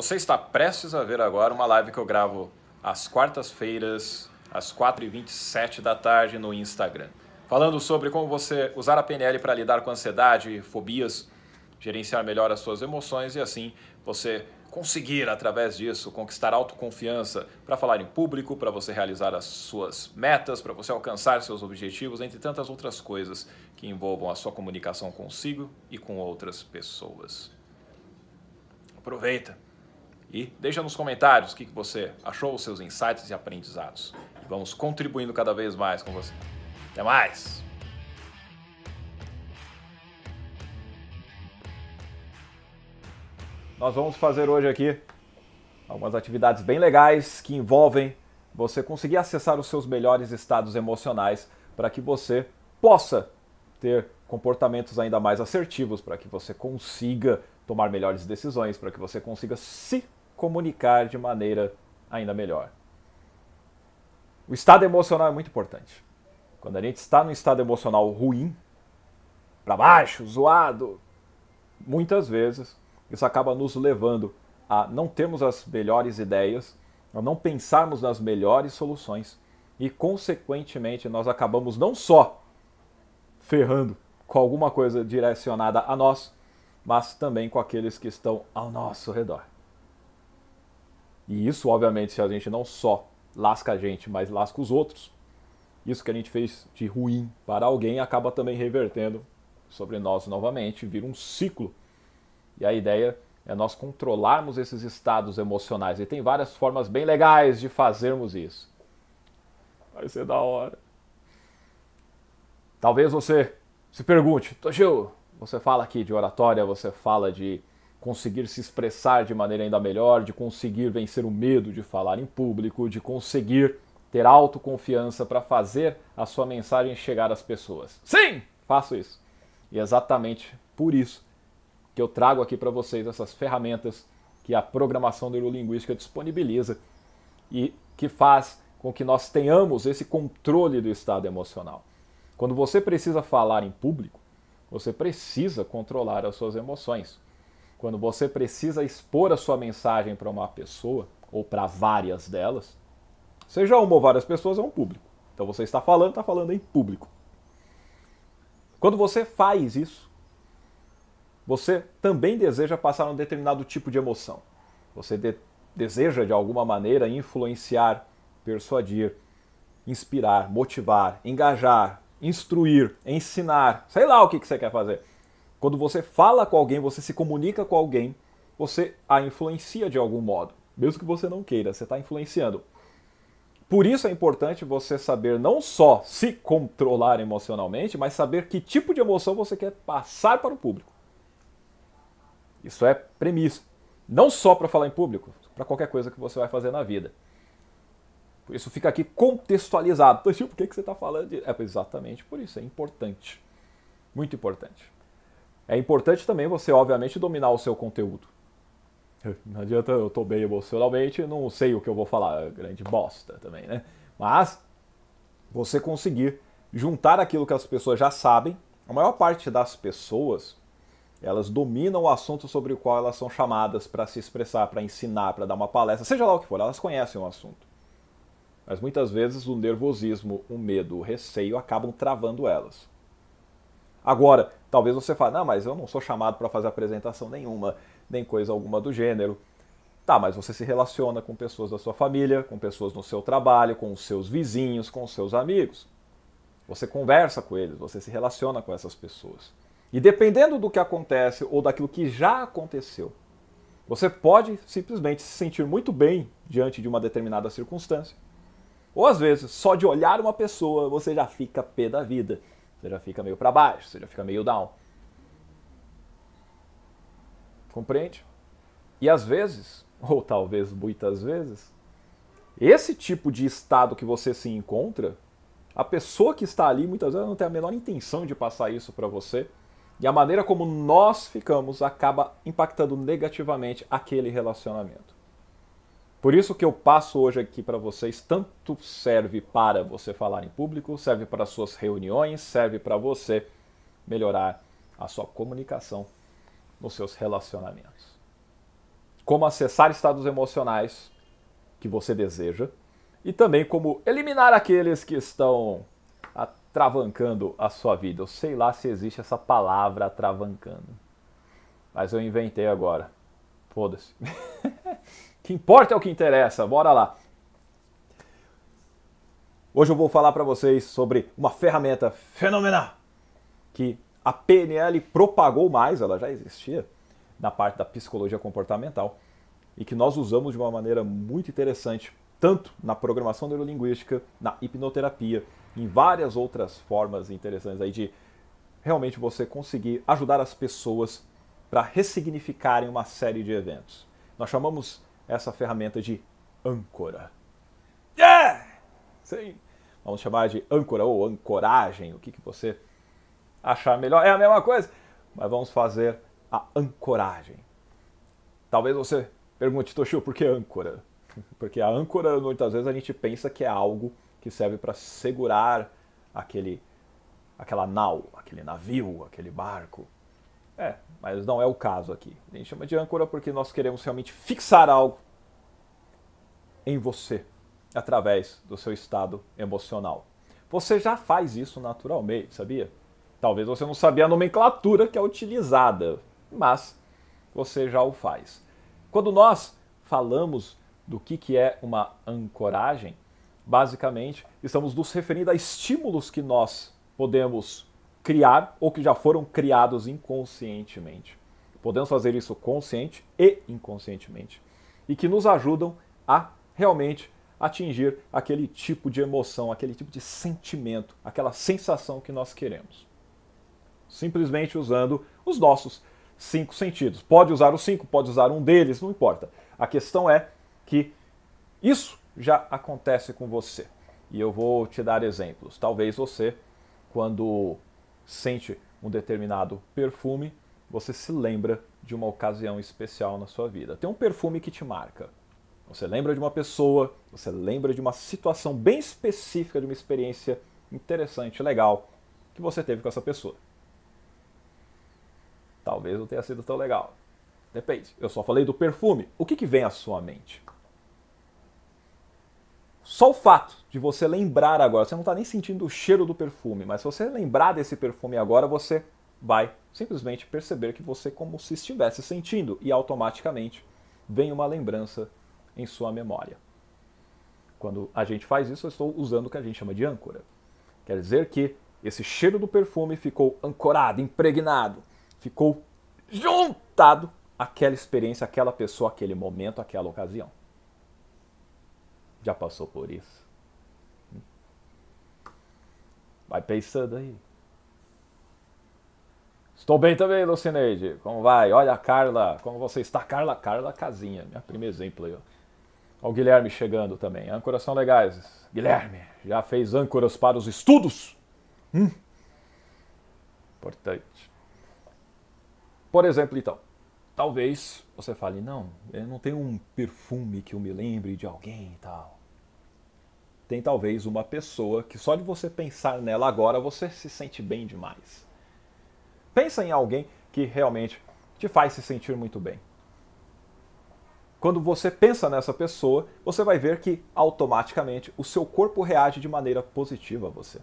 Você está prestes a ver agora uma live que eu gravo às quartas-feiras, às 4h27 da tarde no Instagram, falando sobre como você usar a PNL para lidar com ansiedade, fobias, gerenciar melhor as suas emoções e assim você conseguir, através disso, conquistar autoconfiança para falar em público, para você realizar as suas metas, para você alcançar seus objetivos, entre tantas outras coisas que envolvam a sua comunicação consigo e com outras pessoas. Aproveita! E deixa nos comentários o que você achou, os seus insights e aprendizados. E vamos contribuindo cada vez mais com você. Até mais! Nós vamos fazer hoje aqui algumas atividades bem legais que envolvem você conseguir acessar os seus melhores estados emocionais para que você possa ter comportamentos ainda mais assertivos, para que você consiga tomar melhores decisões, para que você consiga se comunicar de maneira ainda melhor. O estado emocional é muito importante. Quando a gente está num estado emocional ruim, para baixo, zoado, muitas vezes isso acaba nos levando a não termos as melhores ideias, a não pensarmos nas melhores soluções e, consequentemente, nós acabamos não só ferrando com alguma coisa direcionada a nós, mas também com aqueles que estão ao nosso redor. E isso, obviamente, se a gente não só lasca a gente, mas lasca os outros, isso que a gente fez de ruim para alguém acaba também revertendo sobre nós novamente, vira um ciclo. E a ideia é nós controlarmos esses estados emocionais. E tem várias formas bem legais de fazermos isso. Vai ser da hora. Talvez você se pergunte, Toshio, você fala aqui de oratória, você fala de conseguir se expressar de maneira ainda melhor, de conseguir vencer o medo de falar em público, de conseguir ter autoconfiança para fazer a sua mensagem chegar às pessoas. Sim, faço isso. E é exatamente por isso que eu trago aqui para vocês essas ferramentas que a programação neurolinguística disponibiliza e que faz com que nós tenhamos esse controle do estado emocional. Quando você precisa falar em público, você precisa controlar as suas emoções quando você precisa expor a sua mensagem para uma pessoa, ou para várias delas, seja uma ou várias pessoas, é um público. Então você está falando, está falando em público. Quando você faz isso, você também deseja passar um determinado tipo de emoção. Você de deseja, de alguma maneira, influenciar, persuadir, inspirar, motivar, engajar, instruir, ensinar, sei lá o que, que você quer fazer. Quando você fala com alguém, você se comunica com alguém, você a influencia de algum modo. Mesmo que você não queira, você está influenciando. Por isso é importante você saber não só se controlar emocionalmente, mas saber que tipo de emoção você quer passar para o público. Isso é premissa. Não só para falar em público, para qualquer coisa que você vai fazer na vida. Isso fica aqui contextualizado. Então, tipo, por que, que você está falando? De... É exatamente por isso, é importante. Muito importante. É importante também você, obviamente, dominar o seu conteúdo. Não adianta eu tô bem emocionalmente, não sei o que eu vou falar, grande bosta também, né? Mas você conseguir juntar aquilo que as pessoas já sabem, a maior parte das pessoas, elas dominam o assunto sobre o qual elas são chamadas para se expressar, para ensinar, para dar uma palestra, seja lá o que for, elas conhecem o assunto. Mas muitas vezes o nervosismo, o medo, o receio acabam travando elas. Agora, talvez você fale, não, mas eu não sou chamado para fazer apresentação nenhuma, nem coisa alguma do gênero. Tá, mas você se relaciona com pessoas da sua família, com pessoas no seu trabalho, com os seus vizinhos, com os seus amigos. Você conversa com eles, você se relaciona com essas pessoas. E dependendo do que acontece ou daquilo que já aconteceu, você pode simplesmente se sentir muito bem diante de uma determinada circunstância. Ou às vezes, só de olhar uma pessoa, você já fica pé da vida. Você já fica meio para baixo, você já fica meio down. Compreende? E às vezes, ou talvez muitas vezes, esse tipo de estado que você se encontra, a pessoa que está ali muitas vezes não tem a menor intenção de passar isso para você. E a maneira como nós ficamos acaba impactando negativamente aquele relacionamento. Por isso que eu passo hoje aqui para vocês, tanto serve para você falar em público, serve para suas reuniões, serve para você melhorar a sua comunicação nos seus relacionamentos. Como acessar estados emocionais que você deseja e também como eliminar aqueles que estão atravancando a sua vida. Eu sei lá se existe essa palavra atravancando, mas eu inventei agora. Foda-se. que importa é o que interessa. Bora lá. Hoje eu vou falar para vocês sobre uma ferramenta fenomenal que a PNL propagou mais, ela já existia na parte da psicologia comportamental e que nós usamos de uma maneira muito interessante, tanto na programação neurolinguística, na hipnoterapia, em várias outras formas interessantes aí de realmente você conseguir ajudar as pessoas para ressignificarem uma série de eventos. Nós chamamos essa ferramenta de âncora. Yeah! Sim. Vamos chamar de âncora ou ancoragem, o que, que você achar melhor. É a mesma coisa, mas vamos fazer a ancoragem. Talvez você pergunte, Toshio, por que âncora? Porque a âncora, muitas vezes, a gente pensa que é algo que serve para segurar aquele, aquela nau, aquele navio, aquele barco. É, mas não é o caso aqui. A gente chama de âncora porque nós queremos realmente fixar algo em você através do seu estado emocional. Você já faz isso naturalmente, sabia? Talvez você não sabia a nomenclatura que é utilizada, mas você já o faz. Quando nós falamos do que, que é uma ancoragem, basicamente estamos nos referindo a estímulos que nós podemos criar ou que já foram criados inconscientemente. Podemos fazer isso consciente e inconscientemente. E que nos ajudam a realmente atingir aquele tipo de emoção, aquele tipo de sentimento, aquela sensação que nós queremos. Simplesmente usando os nossos cinco sentidos. Pode usar os cinco, pode usar um deles, não importa. A questão é que isso já acontece com você. E eu vou te dar exemplos. Talvez você, quando sente um determinado perfume, você se lembra de uma ocasião especial na sua vida. Tem um perfume que te marca. Você lembra de uma pessoa, você lembra de uma situação bem específica, de uma experiência interessante, legal, que você teve com essa pessoa. Talvez não tenha sido tão legal. Depende. Eu só falei do perfume. O que, que vem à sua mente? Só o fato de você lembrar agora, você não está nem sentindo o cheiro do perfume, mas se você lembrar desse perfume agora, você vai simplesmente perceber que você como se estivesse sentindo e automaticamente vem uma lembrança em sua memória. Quando a gente faz isso, eu estou usando o que a gente chama de âncora. Quer dizer que esse cheiro do perfume ficou ancorado, impregnado, ficou juntado àquela experiência, àquela pessoa, àquele momento, àquela ocasião. Já passou por isso? Vai pensando aí. Estou bem também, Lucineide. Como vai? Olha a Carla. Como você está? Carla, Carla Casinha. Minha prima exemplo aí. Olha o Guilherme chegando também. Âncoras são legais. Guilherme, já fez âncoras para os estudos? Hum? Importante. Por exemplo, então. Talvez você fale, não, eu não tenho um perfume que eu me lembre de alguém e tal tem talvez uma pessoa que só de você pensar nela agora você se sente bem demais. Pensa em alguém que realmente te faz se sentir muito bem. Quando você pensa nessa pessoa, você vai ver que automaticamente o seu corpo reage de maneira positiva a você.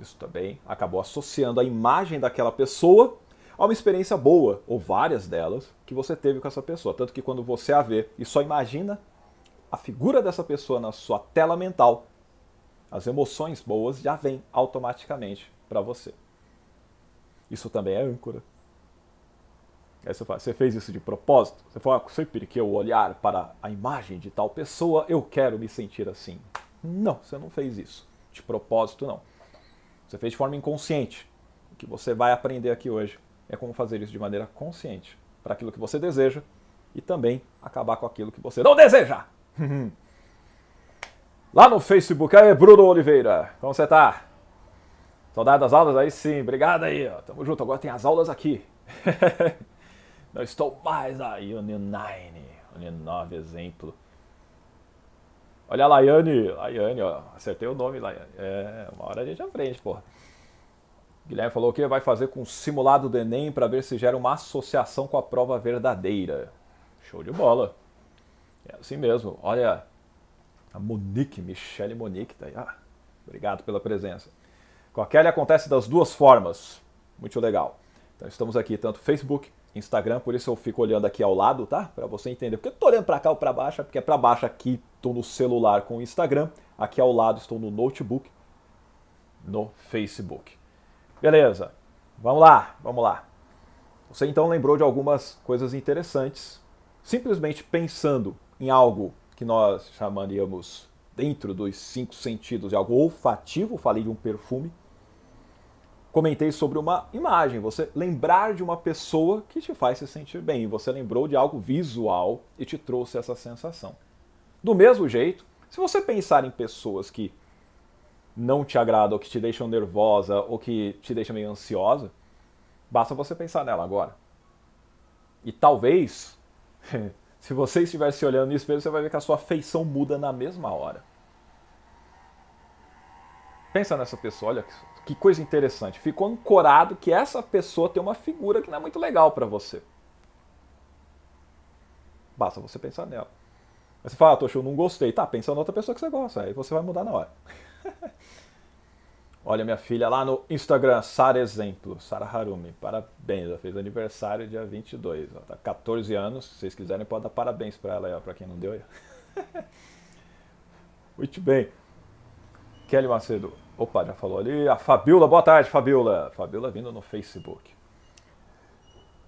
Isso também acabou associando a imagem daquela pessoa a uma experiência boa, ou várias delas, que você teve com essa pessoa. Tanto que quando você a vê e só imagina a figura dessa pessoa na sua tela mental, as emoções boas já vêm automaticamente para você. Isso também é âncora. Aí você fala, você fez isso de propósito? Você fala, ah, sempre que eu olhar para a imagem de tal pessoa, eu quero me sentir assim. Não, você não fez isso. De propósito, não. Você fez de forma inconsciente. O que você vai aprender aqui hoje é como fazer isso de maneira consciente para aquilo que você deseja e também acabar com aquilo que você não deseja. Lá no Facebook, aí, Bruno Oliveira, como você tá? Saudade das aulas? Aí sim, obrigado aí, ó. tamo junto, agora tem as aulas aqui. Não estou mais aí, Uni9, Uni9 exemplo. Olha a Laiane, Laiane, ó, acertei o nome, Laiane. É, uma hora a gente aprende, porra. Guilherme falou que vai fazer com simulado do Enem para ver se gera uma associação com a prova verdadeira. Show de bola. É assim mesmo. Olha, a Monique, Michelle Monique, tá aí. Ah, obrigado pela presença. Com a Kelly acontece das duas formas. Muito legal. Então estamos aqui tanto Facebook, Instagram, por isso eu fico olhando aqui ao lado, tá? Para você entender. Porque eu tô olhando para cá ou para baixo, é porque é para baixo aqui estou no celular com o Instagram, aqui ao lado estou no notebook, no Facebook. Beleza. Vamos lá, vamos lá. Você então lembrou de algumas coisas interessantes, simplesmente pensando em algo que nós chamaríamos dentro dos cinco sentidos de algo olfativo, falei de um perfume. Comentei sobre uma imagem, você lembrar de uma pessoa que te faz se sentir bem. Você lembrou de algo visual e te trouxe essa sensação. Do mesmo jeito, se você pensar em pessoas que não te agradam, ou que te deixam nervosa, ou que te deixam meio ansiosa, basta você pensar nela agora. E talvez Se você estiver se olhando no espelho, você vai ver que a sua feição muda na mesma hora. Pensa nessa pessoa, olha que coisa interessante. Ficou ancorado que essa pessoa tem uma figura que não é muito legal para você. Basta você pensar nela. Aí você fala, ah, Tocho, eu não gostei. Tá, pensa na outra pessoa que você gosta. Aí você vai mudar na hora. Olha minha filha lá no Instagram, Sara Exemplo, Sara Harumi. Parabéns, ela fez aniversário dia 22, ó, tá 14 anos. Se vocês quiserem, pode dar parabéns para ela para quem não deu. Muito bem. Kelly Macedo, opa, já falou ali. A Fabiola, boa tarde, Fabiola. Fabiola vindo no Facebook.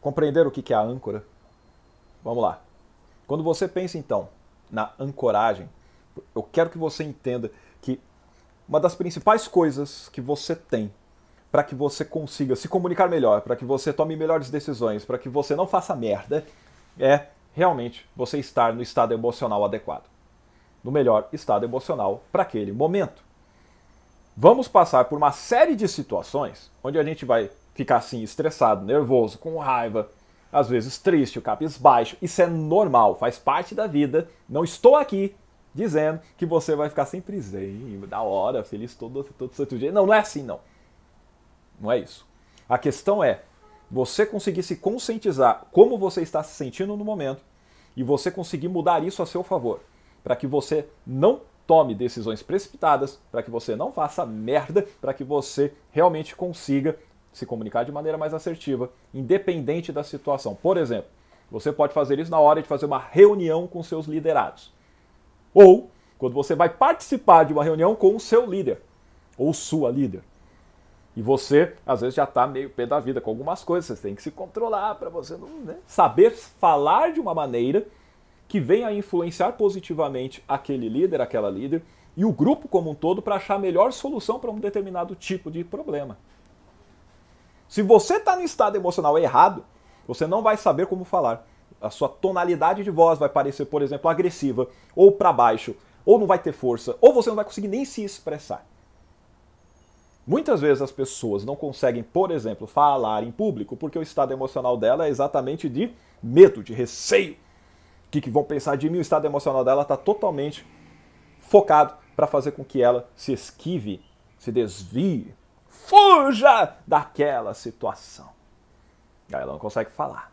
Compreender o que é a âncora? Vamos lá. Quando você pensa, então, na ancoragem, eu quero que você entenda uma das principais coisas que você tem para que você consiga se comunicar melhor, para que você tome melhores decisões, para que você não faça merda, é realmente você estar no estado emocional adequado. No melhor estado emocional para aquele momento. Vamos passar por uma série de situações onde a gente vai ficar assim estressado, nervoso, com raiva, às vezes triste, o capis baixo. Isso é normal, faz parte da vida. Não estou aqui dizendo que você vai ficar sempre zen, da hora, feliz todo, todo santo dia. Não, não é assim, não. Não é isso. A questão é você conseguir se conscientizar como você está se sentindo no momento e você conseguir mudar isso a seu favor, para que você não tome decisões precipitadas, para que você não faça merda, para que você realmente consiga se comunicar de maneira mais assertiva, independente da situação. Por exemplo, você pode fazer isso na hora de fazer uma reunião com seus liderados. Ou quando você vai participar de uma reunião com o seu líder ou sua líder. E você, às vezes, já está meio pé da vida com algumas coisas, você tem que se controlar para você não, né? saber falar de uma maneira que venha a influenciar positivamente aquele líder, aquela líder e o grupo como um todo para achar a melhor solução para um determinado tipo de problema. Se você está no estado emocional errado, você não vai saber como falar a sua tonalidade de voz vai parecer, por exemplo, agressiva, ou para baixo, ou não vai ter força, ou você não vai conseguir nem se expressar. Muitas vezes as pessoas não conseguem, por exemplo, falar em público porque o estado emocional dela é exatamente de medo, de receio. O que, que vão pensar de mim? O estado emocional dela está totalmente focado para fazer com que ela se esquive, se desvie, fuja daquela situação. Aí ela não consegue falar.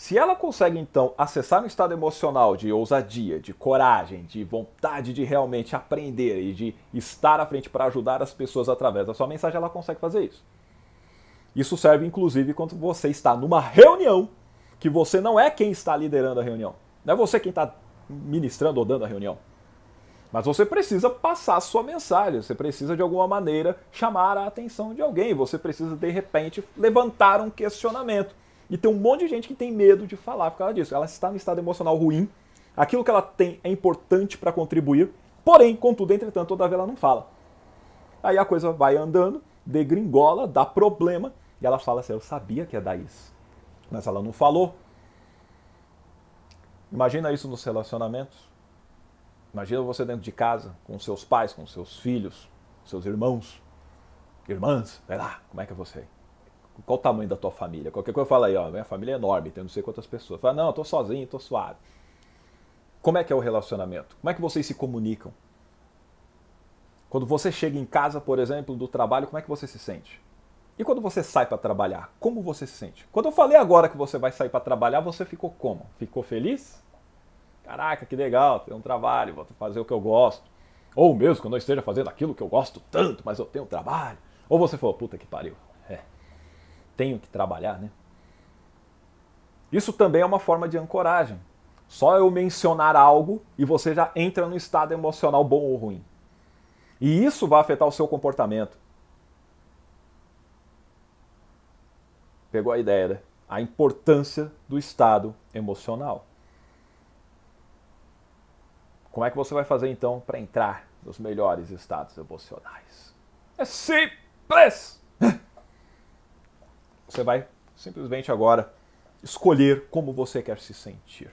Se ela consegue então acessar um estado emocional de ousadia, de coragem, de vontade de realmente aprender e de estar à frente para ajudar as pessoas através da sua mensagem, ela consegue fazer isso. Isso serve inclusive quando você está numa reunião que você não é quem está liderando a reunião. Não é você quem está ministrando ou dando a reunião. Mas você precisa passar a sua mensagem, você precisa de alguma maneira chamar a atenção de alguém, você precisa de repente levantar um questionamento. E tem um monte de gente que tem medo de falar por causa disso. Ela está no estado emocional ruim, aquilo que ela tem é importante para contribuir, porém, contudo, entretanto, toda vez ela não fala. Aí a coisa vai andando, degringola, dá problema, e ela fala assim: Eu sabia que ia dar isso, mas ela não falou. Imagina isso nos relacionamentos. Imagina você dentro de casa, com seus pais, com seus filhos, seus irmãos, irmãs, vai lá, como é que é você? Qual o tamanho da tua família? Qualquer coisa eu falo aí, ó, minha família é enorme, tem não sei quantas pessoas. Fala, não, eu tô sozinho, tô suave. Como é que é o relacionamento? Como é que vocês se comunicam? Quando você chega em casa, por exemplo, do trabalho, como é que você se sente? E quando você sai para trabalhar, como você se sente? Quando eu falei agora que você vai sair para trabalhar, você ficou como? Ficou feliz? Caraca, que legal, tenho um trabalho, vou fazer o que eu gosto. Ou mesmo que eu não esteja fazendo aquilo que eu gosto tanto, mas eu tenho um trabalho. Ou você falou, puta que pariu, tenho que trabalhar, né? Isso também é uma forma de ancoragem. Só eu mencionar algo e você já entra no estado emocional bom ou ruim. E isso vai afetar o seu comportamento. Pegou a ideia, né? A importância do estado emocional. Como é que você vai fazer então para entrar nos melhores estados emocionais? É simples! Você vai simplesmente agora escolher como você quer se sentir.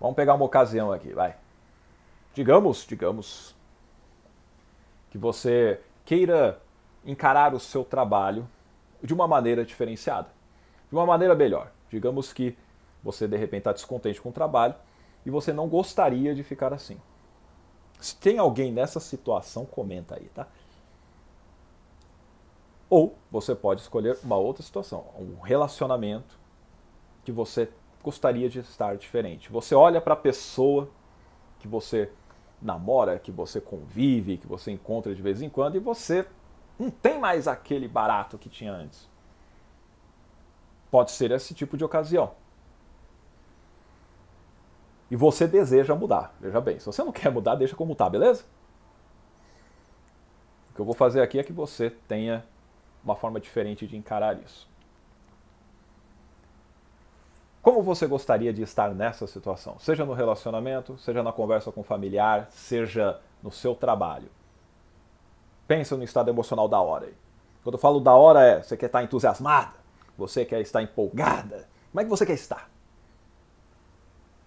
Vamos pegar uma ocasião aqui, vai. Digamos, digamos que você queira encarar o seu trabalho de uma maneira diferenciada, de uma maneira melhor. Digamos que você de repente está descontente com o trabalho e você não gostaria de ficar assim. Se tem alguém nessa situação, comenta aí, tá? Ou você pode escolher uma outra situação, um relacionamento que você gostaria de estar diferente. Você olha para a pessoa que você namora, que você convive, que você encontra de vez em quando e você não tem mais aquele barato que tinha antes. Pode ser esse tipo de ocasião. E você deseja mudar. Veja bem, se você não quer mudar, deixa como está, beleza? O que eu vou fazer aqui é que você tenha uma forma diferente de encarar isso. Como você gostaria de estar nessa situação? Seja no relacionamento, seja na conversa com o familiar, seja no seu trabalho. Pensa no estado emocional da hora. Aí. Quando eu falo da hora é, você quer estar entusiasmada, você quer estar empolgada. Como é que você quer estar?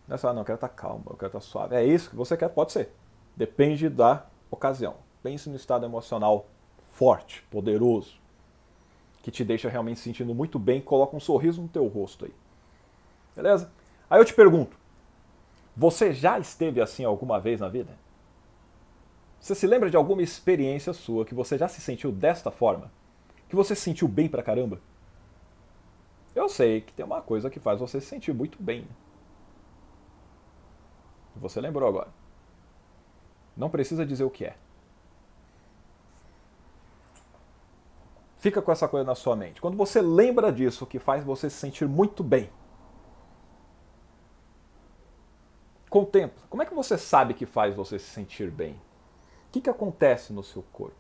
Não é só, ah, não, eu quero estar calma, eu quero estar suave. É isso que você quer, pode ser. Depende da ocasião. Pense no estado emocional forte, poderoso, que te deixa realmente se sentindo muito bem, coloca um sorriso no teu rosto aí. Beleza? Aí eu te pergunto, você já esteve assim alguma vez na vida? Você se lembra de alguma experiência sua que você já se sentiu desta forma? Que você se sentiu bem pra caramba? Eu sei que tem uma coisa que faz você se sentir muito bem. Você lembrou agora. Não precisa dizer o que é. Fica com essa coisa na sua mente. Quando você lembra disso, que faz você se sentir muito bem. Contempla. Como é que você sabe que faz você se sentir bem? O que, que acontece no seu corpo?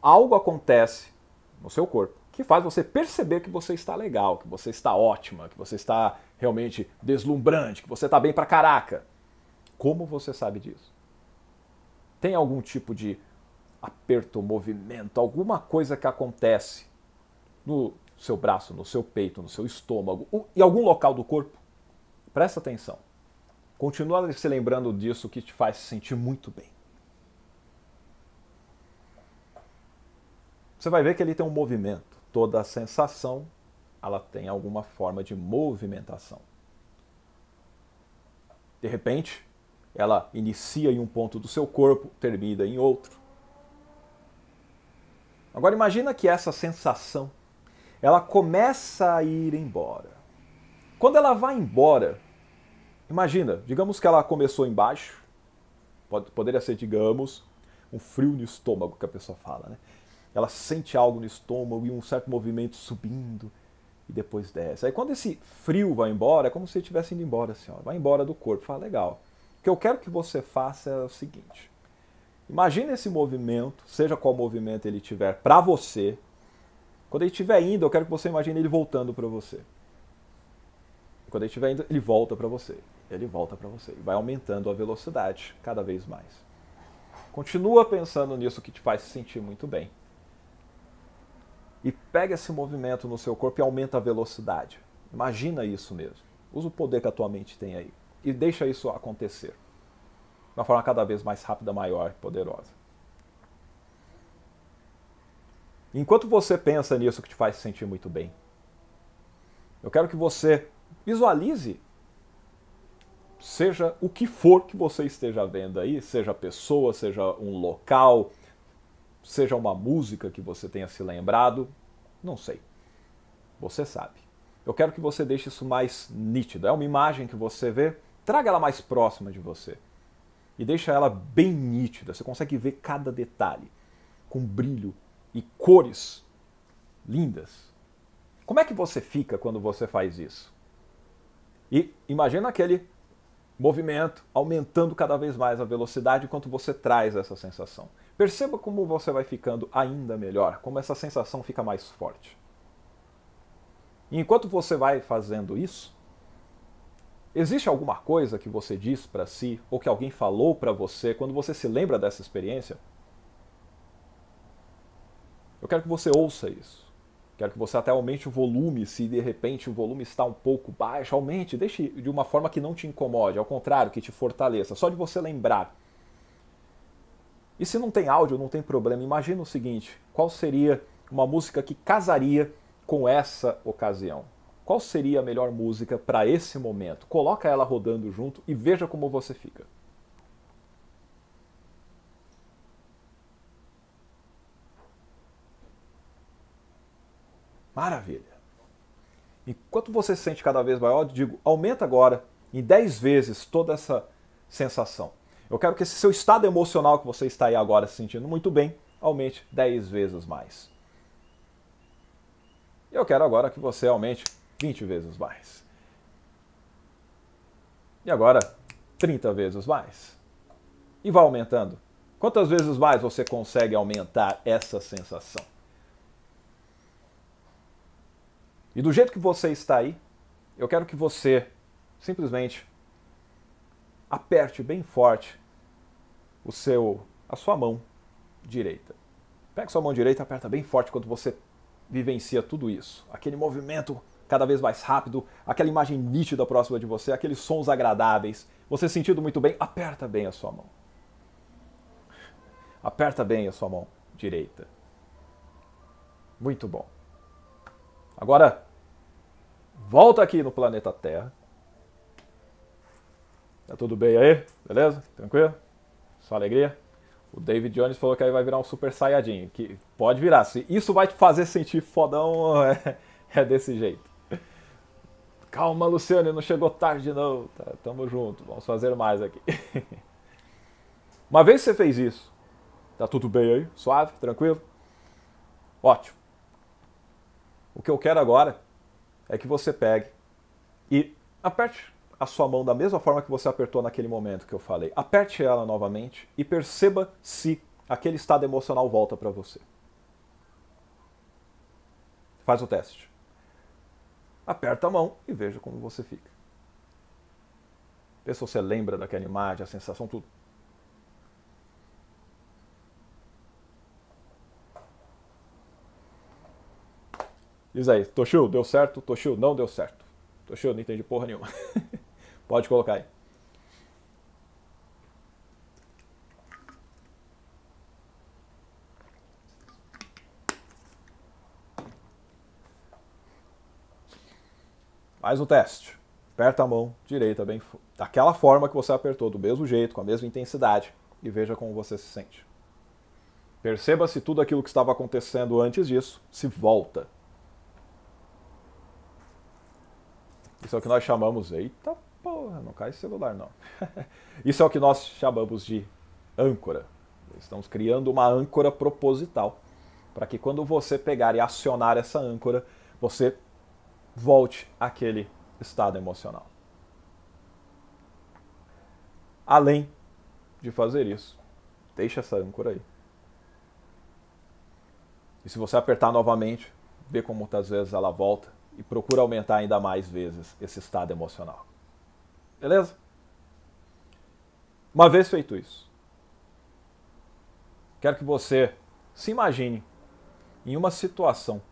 Algo acontece no seu corpo que faz você perceber que você está legal, que você está ótima, que você está realmente deslumbrante, que você está bem pra caraca. Como você sabe disso? Tem algum tipo de aperto, movimento, alguma coisa que acontece no seu braço, no seu peito, no seu estômago, em algum local do corpo, presta atenção. Continua se lembrando disso que te faz se sentir muito bem. Você vai ver que ele tem um movimento. Toda a sensação, ela tem alguma forma de movimentação. De repente, ela inicia em um ponto do seu corpo, termina em outro. Agora imagina que essa sensação, ela começa a ir embora. Quando ela vai embora, imagina, digamos que ela começou embaixo, pode, poderia ser, digamos, um frio no estômago que a pessoa fala, né? Ela sente algo no estômago e um certo movimento subindo e depois desce. Aí quando esse frio vai embora, é como se estivesse indo embora assim, ó, vai embora do corpo. Fala, legal. O que eu quero que você faça é o seguinte: Imagina esse movimento, seja qual movimento ele tiver, para você. Quando ele estiver indo, eu quero que você imagine ele voltando para você. Quando ele estiver indo, ele volta para você. Ele volta para você. E vai aumentando a velocidade cada vez mais. Continua pensando nisso que te faz se sentir muito bem. E pega esse movimento no seu corpo e aumenta a velocidade. Imagina isso mesmo. Usa o poder que a tua mente tem aí. E deixa isso acontecer de uma forma cada vez mais rápida, maior e poderosa. Enquanto você pensa nisso que te faz se sentir muito bem, eu quero que você visualize, seja o que for que você esteja vendo aí, seja pessoa, seja um local, seja uma música que você tenha se lembrado, não sei. Você sabe. Eu quero que você deixe isso mais nítido. É uma imagem que você vê, traga ela mais próxima de você e deixa ela bem nítida. Você consegue ver cada detalhe com brilho e cores lindas. Como é que você fica quando você faz isso? E imagina aquele movimento aumentando cada vez mais a velocidade enquanto você traz essa sensação. Perceba como você vai ficando ainda melhor, como essa sensação fica mais forte. E enquanto você vai fazendo isso, Existe alguma coisa que você diz para si ou que alguém falou para você quando você se lembra dessa experiência? Eu quero que você ouça isso. Quero que você até aumente o volume, se de repente o volume está um pouco baixo, aumente, deixe de uma forma que não te incomode, ao contrário, que te fortaleça, só de você lembrar. E se não tem áudio, não tem problema, imagina o seguinte: qual seria uma música que casaria com essa ocasião? qual seria a melhor música para esse momento? Coloca ela rodando junto e veja como você fica. Maravilha. Enquanto você se sente cada vez maior, digo, aumenta agora em 10 vezes toda essa sensação. Eu quero que esse seu estado emocional que você está aí agora se sentindo muito bem, aumente 10 vezes mais. Eu quero agora que você aumente 20 vezes mais. E agora, 30 vezes mais. E vai aumentando. Quantas vezes mais você consegue aumentar essa sensação? E do jeito que você está aí, eu quero que você simplesmente aperte bem forte o seu a sua mão direita. Pega sua mão direita, aperta bem forte quando você vivencia tudo isso, aquele movimento cada vez mais rápido, aquela imagem nítida próxima de você, aqueles sons agradáveis. Você sentindo muito bem, aperta bem a sua mão. Aperta bem a sua mão direita. Muito bom. Agora, volta aqui no planeta Terra. Tá tudo bem aí? Beleza? Tranquilo? Só alegria? O David Jones falou que aí vai virar um super saiyajin. Que pode virar. Se isso vai te fazer sentir fodão, é, é desse jeito. Calma, Luciano, não chegou tarde não. Tá, tamo junto, vamos fazer mais aqui. Uma vez que você fez isso, tá tudo bem aí? Suave, tranquilo? Ótimo. O que eu quero agora é que você pegue e aperte a sua mão da mesma forma que você apertou naquele momento que eu falei. Aperte ela novamente e perceba se aquele estado emocional volta para você. Faz o teste aperta a mão e veja como você fica. Vê se você lembra daquela imagem, a sensação, tudo. Diz aí, Toshio, deu certo? Toshio, não deu certo. Toshio, não entendi porra nenhuma. Pode colocar aí. Mais um teste. Aperta a mão direita bem daquela forma que você apertou, do mesmo jeito, com a mesma intensidade, e veja como você se sente. Perceba se tudo aquilo que estava acontecendo antes disso se volta. Isso é o que nós chamamos, eita porra, não cai celular não. Isso é o que nós chamamos de âncora. Estamos criando uma âncora proposital para que quando você pegar e acionar essa âncora, você volte àquele estado emocional. Além de fazer isso, deixa essa âncora aí. E se você apertar novamente, vê como muitas vezes ela volta e procura aumentar ainda mais vezes esse estado emocional. Beleza? Uma vez feito isso, quero que você se imagine em uma situação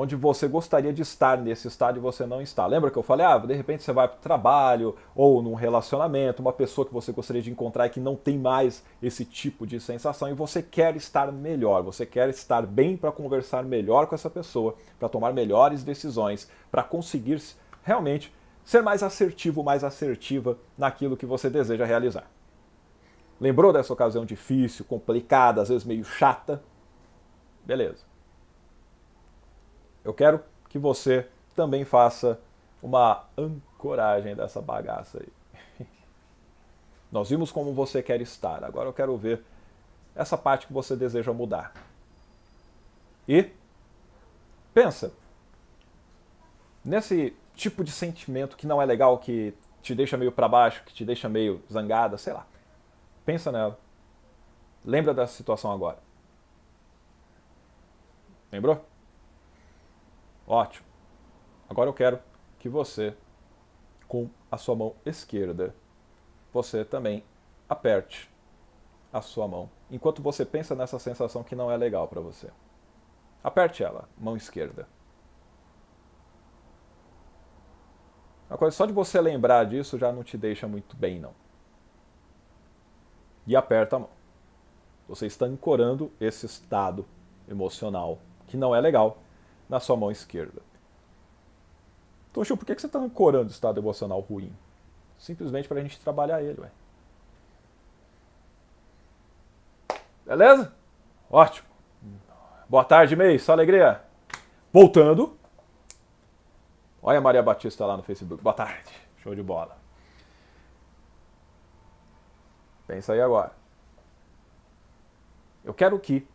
onde você gostaria de estar nesse estado e você não está. Lembra que eu falei, ah, de repente você vai para o trabalho ou num relacionamento, uma pessoa que você gostaria de encontrar e que não tem mais esse tipo de sensação e você quer estar melhor, você quer estar bem para conversar melhor com essa pessoa, para tomar melhores decisões, para conseguir realmente ser mais assertivo, mais assertiva naquilo que você deseja realizar. Lembrou dessa ocasião difícil, complicada, às vezes meio chata? Beleza eu quero que você também faça uma ancoragem dessa bagaça aí. Nós vimos como você quer estar, agora eu quero ver essa parte que você deseja mudar. E pensa nesse tipo de sentimento que não é legal, que te deixa meio para baixo, que te deixa meio zangada, sei lá. Pensa nela. Lembra dessa situação agora. Lembrou? Ótimo. Agora eu quero que você, com a sua mão esquerda, você também aperte a sua mão, enquanto você pensa nessa sensação que não é legal para você. Aperte ela, mão esquerda. só de você lembrar disso já não te deixa muito bem, não. E aperta a mão. Você está ancorando esse estado emocional que não é legal na sua mão esquerda. Toshio, então, por que você está ancorando o estado emocional ruim? Simplesmente para a gente trabalhar ele, ué. Beleza? Ótimo. Boa tarde, Meis. Só alegria. Voltando. Olha a Maria Batista lá no Facebook. Boa tarde. Show de bola. Pensa aí agora. Eu quero que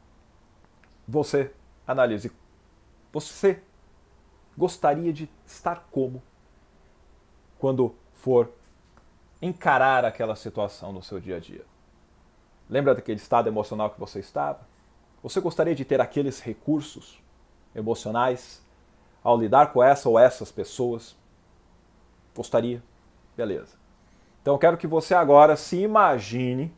você analise você gostaria de estar como quando for encarar aquela situação no seu dia a dia? Lembra daquele estado emocional que você estava? Você gostaria de ter aqueles recursos emocionais ao lidar com essa ou essas pessoas? Gostaria? Beleza. Então eu quero que você agora se imagine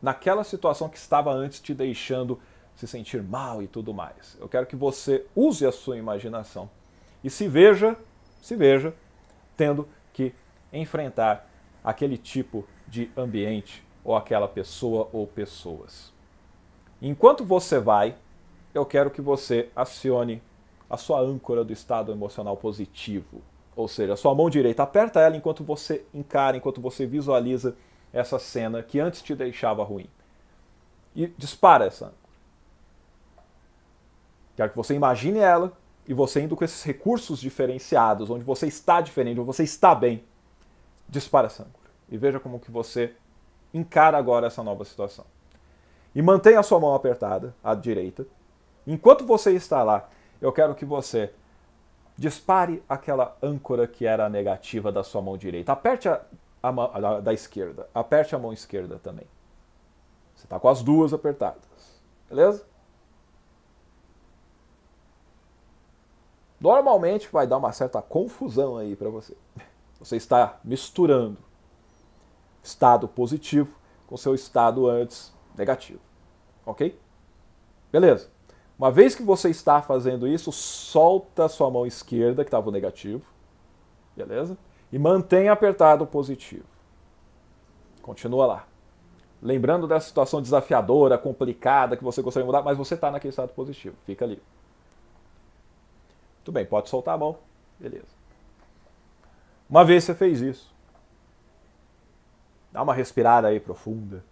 naquela situação que estava antes te deixando se sentir mal e tudo mais. Eu quero que você use a sua imaginação e se veja, se veja tendo que enfrentar aquele tipo de ambiente ou aquela pessoa ou pessoas. Enquanto você vai, eu quero que você acione a sua âncora do estado emocional positivo. Ou seja, a sua mão direita, aperta ela enquanto você encara, enquanto você visualiza essa cena que antes te deixava ruim. E dispara essa Quero que você imagine ela e você indo com esses recursos diferenciados, onde você está diferente, onde você está bem, dispara essa âncora. E veja como que você encara agora essa nova situação. E mantenha a sua mão apertada à direita. Enquanto você está lá, eu quero que você dispare aquela âncora que era a negativa da sua mão direita. Aperte a, a mão a, da esquerda. Aperte a mão esquerda também. Você está com as duas apertadas. Beleza? normalmente vai dar uma certa confusão aí para você. Você está misturando estado positivo com seu estado antes negativo. Ok? Beleza. Uma vez que você está fazendo isso, solta sua mão esquerda, que estava o negativo. Beleza? E mantenha apertado o positivo. Continua lá. Lembrando dessa situação desafiadora, complicada, que você gostaria de mudar, mas você está naquele estado positivo. Fica ali. Tudo bem, pode soltar a mão. Beleza. Uma vez você fez isso. Dá uma respirada aí profunda.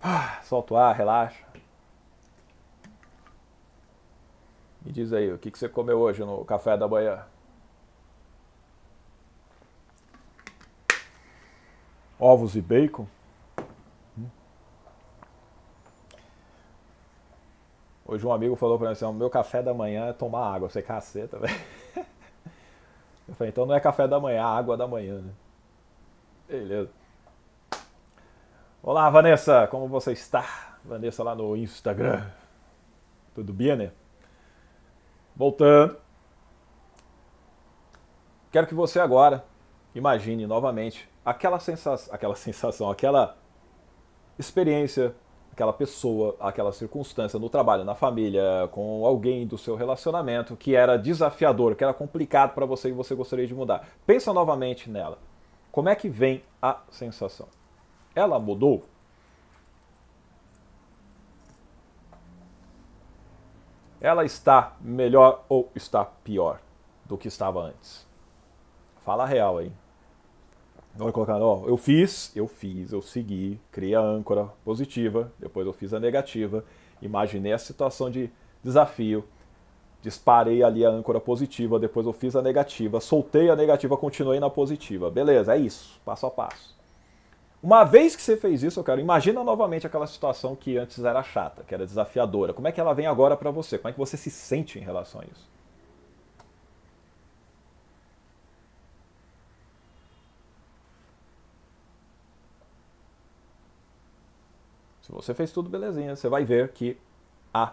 Ah, solta o ar, relaxa. Me diz aí, o que você comeu hoje no café da manhã? Ovos e bacon? Hoje um amigo falou para mim assim, o meu café da manhã é tomar água. Eu falei, caceta, velho. Eu falei, então não é café da manhã, é água da manhã, né? Beleza. Olá, Vanessa, como você está? Vanessa lá no Instagram. Tudo bem, né? Voltando. Quero que você agora imagine novamente aquela sensação, aquela sensação, aquela experiência aquela pessoa, aquela circunstância no trabalho, na família, com alguém do seu relacionamento que era desafiador, que era complicado para você e você gostaria de mudar. Pensa novamente nela. Como é que vem a sensação? Ela mudou? Ela está melhor ou está pior do que estava antes? Fala real aí. Na então, colocar, ó, eu fiz, eu fiz, eu segui, criei a âncora positiva, depois eu fiz a negativa, imaginei a situação de desafio, disparei ali a âncora positiva, depois eu fiz a negativa, soltei a negativa, continuei na positiva. Beleza, é isso, passo a passo. Uma vez que você fez isso, eu quero, imagina novamente aquela situação que antes era chata, que era desafiadora. Como é que ela vem agora para você? Como é que você se sente em relação a isso? Se você fez tudo belezinha, você vai ver que a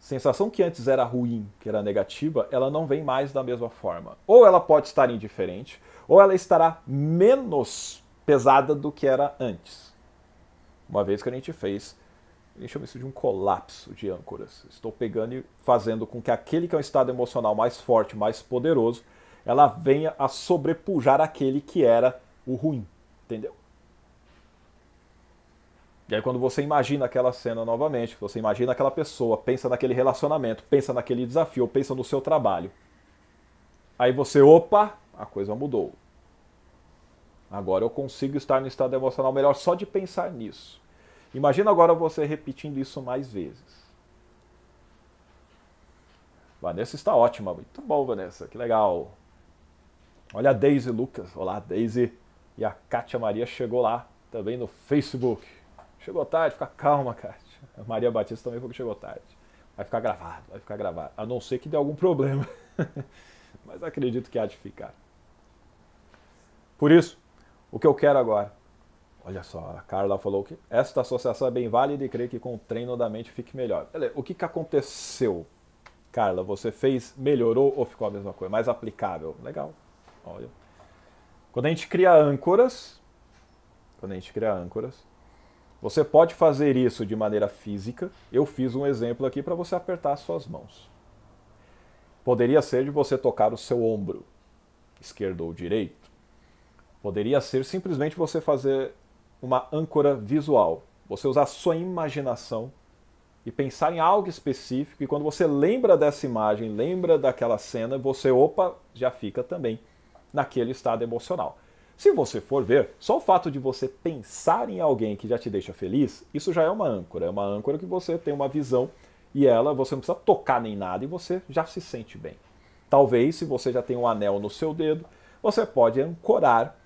sensação que antes era ruim, que era negativa, ela não vem mais da mesma forma. Ou ela pode estar indiferente, ou ela estará menos pesada do que era antes. Uma vez que a gente fez, a gente chama isso de um colapso de âncoras. Estou pegando e fazendo com que aquele que é um estado emocional mais forte, mais poderoso, ela venha a sobrepujar aquele que era o ruim, entendeu? E aí quando você imagina aquela cena novamente, você imagina aquela pessoa, pensa naquele relacionamento, pensa naquele desafio, pensa no seu trabalho. Aí você, opa, a coisa mudou. Agora eu consigo estar no estado emocional melhor só de pensar nisso. Imagina agora você repetindo isso mais vezes. Vanessa está ótima. Muito bom, Vanessa. Que legal. Olha a Daisy Lucas. Olá, Daisy. E a Kátia Maria chegou lá também no Facebook. Chegou tarde, fica calma, Kátia. Maria Batista também falou que chegou tarde. Vai ficar gravado, vai ficar gravado. A não ser que dê algum problema. Mas acredito que há de ficar. Por isso, o que eu quero agora? Olha só, a Carla falou que esta associação é bem válida e creio que com o treino da mente fique melhor. O que, que aconteceu? Carla, você fez, melhorou ou ficou a mesma coisa? Mais aplicável? Legal. Olha. Quando a gente cria âncoras, quando a gente cria âncoras, você pode fazer isso de maneira física. Eu fiz um exemplo aqui para você apertar suas mãos. Poderia ser de você tocar o seu ombro, esquerdo ou direito. Poderia ser simplesmente você fazer uma âncora visual. Você usar sua imaginação e pensar em algo específico. E quando você lembra dessa imagem, lembra daquela cena, você, opa, já fica também naquele estado emocional. Se você for ver, só o fato de você pensar em alguém que já te deixa feliz, isso já é uma âncora. É uma âncora que você tem uma visão e ela, você não precisa tocar nem nada e você já se sente bem. Talvez, se você já tem um anel no seu dedo, você pode ancorar,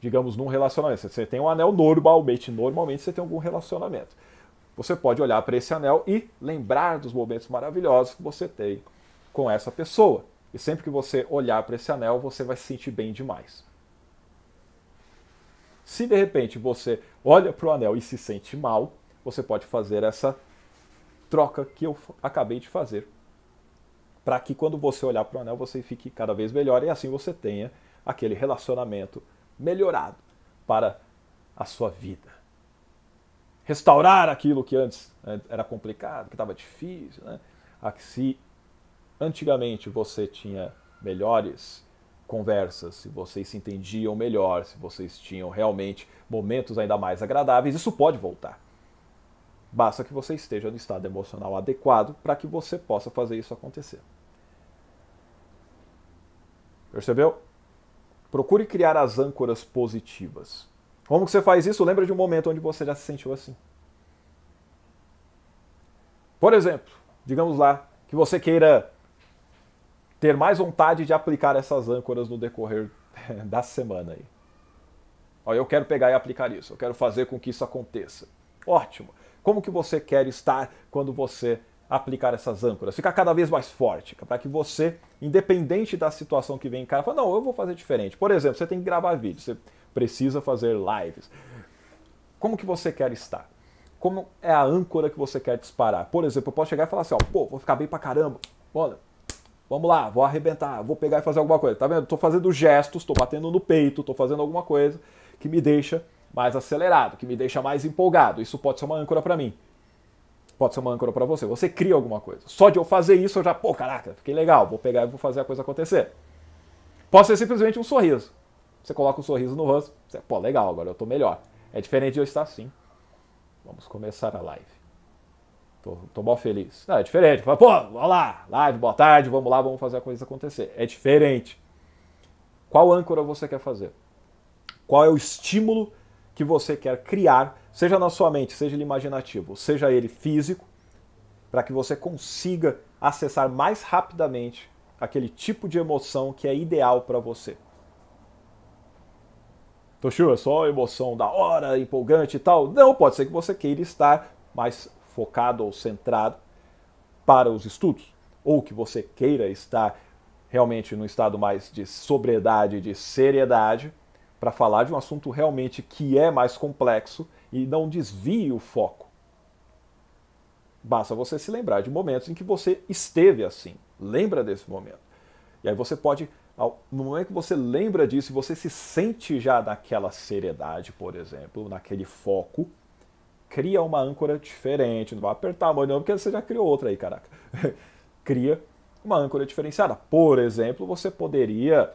digamos, num relacionamento. Se Você tem um anel normalmente, normalmente você tem algum relacionamento. Você pode olhar para esse anel e lembrar dos momentos maravilhosos que você tem com essa pessoa. E sempre que você olhar para esse anel, você vai se sentir bem demais. Se de repente você olha para o anel e se sente mal, você pode fazer essa troca que eu acabei de fazer. Para que quando você olhar para o anel, você fique cada vez melhor e assim você tenha aquele relacionamento melhorado para a sua vida. Restaurar aquilo que antes né, era complicado, que estava difícil. Né? Se antigamente você tinha melhores conversas, se vocês se entendiam melhor, se vocês tinham realmente momentos ainda mais agradáveis, isso pode voltar. Basta que você esteja no estado emocional adequado para que você possa fazer isso acontecer. Percebeu? Procure criar as âncoras positivas. Como você faz isso? Lembra de um momento onde você já se sentiu assim. Por exemplo, digamos lá que você queira ter mais vontade de aplicar essas âncoras no decorrer eh, da semana aí. Ó, eu quero pegar e aplicar isso, eu quero fazer com que isso aconteça. Ótimo. Como que você quer estar quando você aplicar essas âncoras? Ficar cada vez mais forte, para que você, independente da situação que vem em cara, fala, não, eu vou fazer diferente. Por exemplo, você tem que gravar vídeo, você precisa fazer lives. Como que você quer estar? Como é a âncora que você quer disparar? Por exemplo, eu posso chegar e falar assim, ó, pô, vou ficar bem pra caramba. Olha, Vamos lá, vou arrebentar, vou pegar e fazer alguma coisa. Tá vendo? Tô fazendo gestos, tô batendo no peito, tô fazendo alguma coisa que me deixa mais acelerado, que me deixa mais empolgado. Isso pode ser uma âncora para mim. Pode ser uma âncora para você. Você cria alguma coisa. Só de eu fazer isso, eu já, pô, caraca, fiquei legal, vou pegar e vou fazer a coisa acontecer. Pode ser simplesmente um sorriso. Você coloca um sorriso no rosto, você, pô, legal, agora eu tô melhor. É diferente de eu estar assim. Vamos começar a live. Tô, tô mal feliz. Não, é diferente. Fala, pô, vamos lá, live, boa tarde, vamos lá, vamos fazer a coisa acontecer. É diferente. Qual âncora você quer fazer? Qual é o estímulo que você quer criar, seja na sua mente, seja ele imaginativo, seja ele físico, para que você consiga acessar mais rapidamente aquele tipo de emoção que é ideal para você. Toshio, é só emoção da hora, empolgante e tal? Não, pode ser que você queira estar mais focado ou centrado para os estudos, ou que você queira estar realmente num estado mais de sobriedade, de seriedade, para falar de um assunto realmente que é mais complexo e não desvie o foco. Basta você se lembrar de momentos em que você esteve assim. Lembra desse momento. E aí você pode, no momento que você lembra disso, você se sente já naquela seriedade, por exemplo, naquele foco, cria uma âncora diferente. Não vai apertar a mão não, porque você já criou outra aí, caraca. cria uma âncora diferenciada. Por exemplo, você poderia,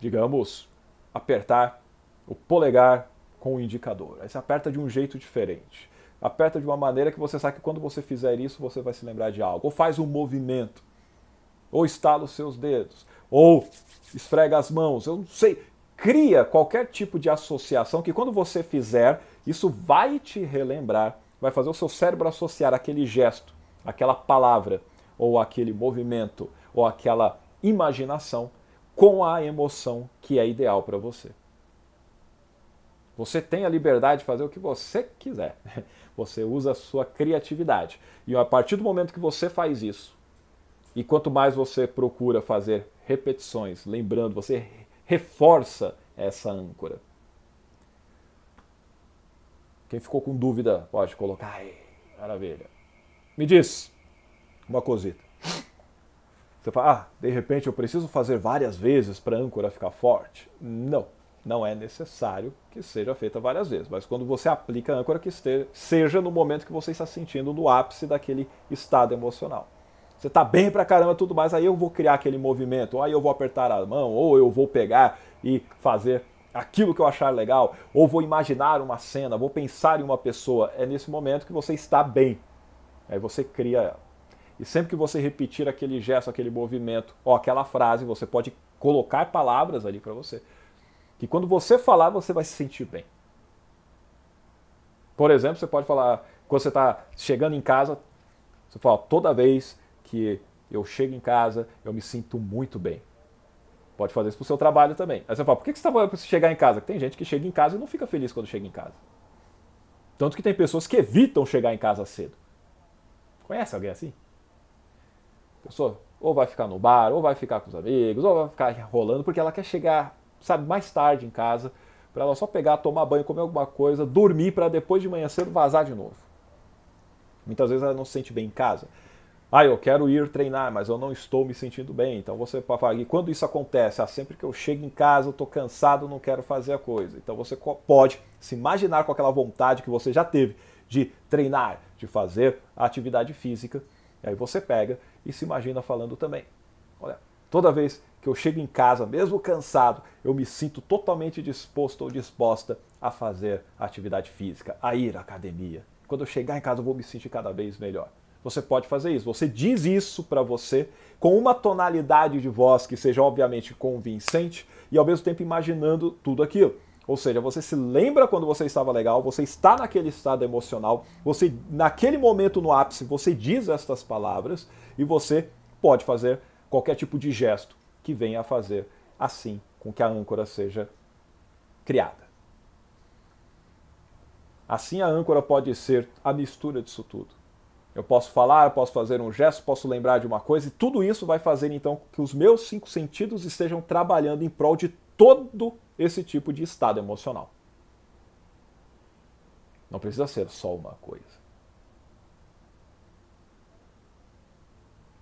digamos, apertar o polegar com o indicador. Aí você aperta de um jeito diferente. Aperta de uma maneira que você sabe que quando você fizer isso, você vai se lembrar de algo. Ou faz um movimento. Ou estala os seus dedos. Ou esfrega as mãos. Eu não sei cria qualquer tipo de associação que quando você fizer, isso vai te relembrar, vai fazer o seu cérebro associar aquele gesto, aquela palavra, ou aquele movimento, ou aquela imaginação com a emoção que é ideal para você. Você tem a liberdade de fazer o que você quiser. Você usa a sua criatividade. E a partir do momento que você faz isso, e quanto mais você procura fazer repetições, lembrando, você reforça essa âncora. Quem ficou com dúvida pode colocar. Ai, maravilha. Me diz uma cosita. Você fala, ah, de repente eu preciso fazer várias vezes para a âncora ficar forte? Não, não é necessário que seja feita várias vezes, mas quando você aplica a âncora, que esteja, seja no momento que você está sentindo no ápice daquele estado emocional você tá bem pra caramba tudo mais, aí eu vou criar aquele movimento, ou aí eu vou apertar a mão, ou eu vou pegar e fazer aquilo que eu achar legal, ou vou imaginar uma cena, vou pensar em uma pessoa. É nesse momento que você está bem. Aí você cria ela. E sempre que você repetir aquele gesto, aquele movimento, ou aquela frase, você pode colocar palavras ali para você. Que quando você falar, você vai se sentir bem. Por exemplo, você pode falar, quando você está chegando em casa, você fala, toda vez que eu chego em casa, eu me sinto muito bem. Pode fazer isso pro seu trabalho também. Aí você fala, por que você está falando para chegar em casa? Tem gente que chega em casa e não fica feliz quando chega em casa. Tanto que tem pessoas que evitam chegar em casa cedo. Conhece alguém assim? Pessoa ou vai ficar no bar, ou vai ficar com os amigos, ou vai ficar rolando, porque ela quer chegar, sabe, mais tarde em casa, para ela só pegar, tomar banho, comer alguma coisa, dormir para depois de manhã cedo vazar de novo. Muitas vezes ela não se sente bem em casa. Ah, eu quero ir treinar, mas eu não estou me sentindo bem. Então você fala, e quando isso acontece? Ah, sempre que eu chego em casa, eu estou cansado, não quero fazer a coisa. Então você pode se imaginar com aquela vontade que você já teve de treinar, de fazer a atividade física. E aí você pega e se imagina falando também. Olha, toda vez que eu chego em casa, mesmo cansado, eu me sinto totalmente disposto ou disposta a fazer atividade física, a ir à academia. Quando eu chegar em casa, eu vou me sentir cada vez melhor. Você pode fazer isso. Você diz isso para você com uma tonalidade de voz que seja obviamente convincente e ao mesmo tempo imaginando tudo aquilo. Ou seja, você se lembra quando você estava legal, você está naquele estado emocional, você naquele momento no ápice, você diz estas palavras e você pode fazer qualquer tipo de gesto que venha a fazer assim com que a âncora seja criada. Assim a âncora pode ser a mistura disso tudo. Eu posso falar, eu posso fazer um gesto, posso lembrar de uma coisa, e tudo isso vai fazer então que os meus cinco sentidos estejam trabalhando em prol de todo esse tipo de estado emocional. Não precisa ser só uma coisa.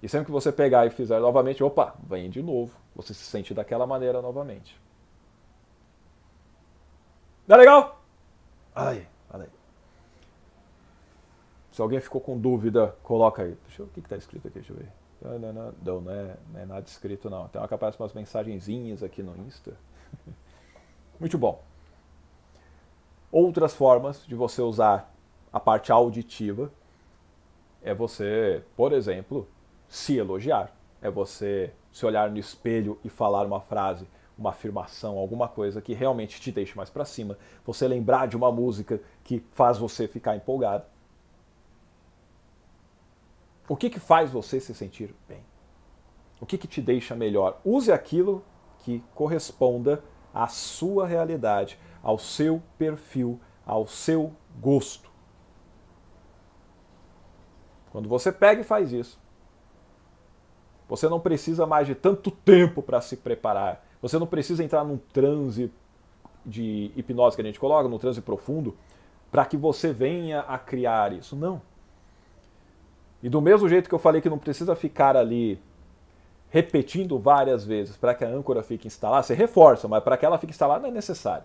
E sempre que você pegar e fizer novamente, opa, vem de novo. Você se sente daquela maneira novamente. Tá legal? Ai, olha aí. Se alguém ficou com dúvida, coloca aí. Deixa eu, o que está escrito aqui? Deixa eu ver. Não, não é, não é nada escrito, não. Tem uma que umas mensagenzinhas aqui no Insta. Muito bom. Outras formas de você usar a parte auditiva é você, por exemplo, se elogiar. É você se olhar no espelho e falar uma frase, uma afirmação, alguma coisa que realmente te deixe mais para cima. Você lembrar de uma música que faz você ficar empolgado. O que, que faz você se sentir bem? O que, que te deixa melhor? Use aquilo que corresponda à sua realidade, ao seu perfil, ao seu gosto. Quando você pega e faz isso, você não precisa mais de tanto tempo para se preparar. Você não precisa entrar num transe de hipnose que a gente coloca, num transe profundo, para que você venha a criar isso. Não. E do mesmo jeito que eu falei que não precisa ficar ali repetindo várias vezes para que a âncora fique instalada, você reforça, mas para que ela fique instalada não é necessário.